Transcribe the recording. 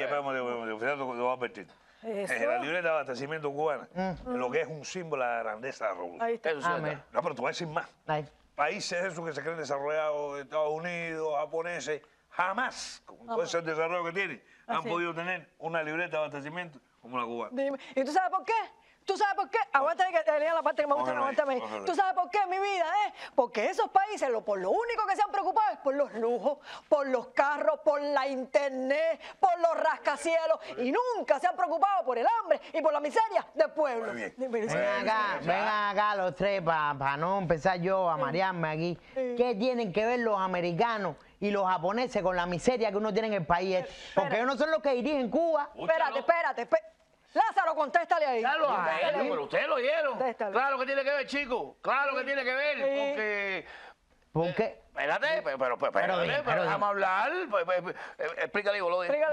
ya espérame, de oficial va a advertir. la libreta de abastecimiento cubana, mm. lo que es un símbolo de la grandeza de la revolución. Ahí está. No, pero tú vas a decir más. Países esos que se creen desarrollados, Estados Unidos, japoneses, jamás, con todo ese desarrollo que tienen, han podido tener una libreta de abastecimiento como la cubana. ¿Y tú sabes por qué? ¿Tú sabes por qué? Aguántame que la parte que me gusta, aguántame. ¿Tú sabes por qué mi vida es? Eh? Porque esos países lo, por lo único que se han preocupado es por los lujos, por los carros, por la internet, por los rascacielos y nunca se han preocupado por el hambre y por la miseria del pueblo. Ven acá, ven acá los tres para no empezar yo a marearme aquí. ¿Qué tienen que ver los americanos? y los japoneses con la miseria que uno tiene en el país. Porque ellos no son los que dirigen Cuba. Espérate, espérate, espérate. Lázaro, contéstale ahí. Claro, pero ustedes lo oyeron. Claro que tiene que ver, chico. Claro que tiene que ver. ¿Por qué? Espérate, pero, pero, pero, hablar. Explícale, boludo.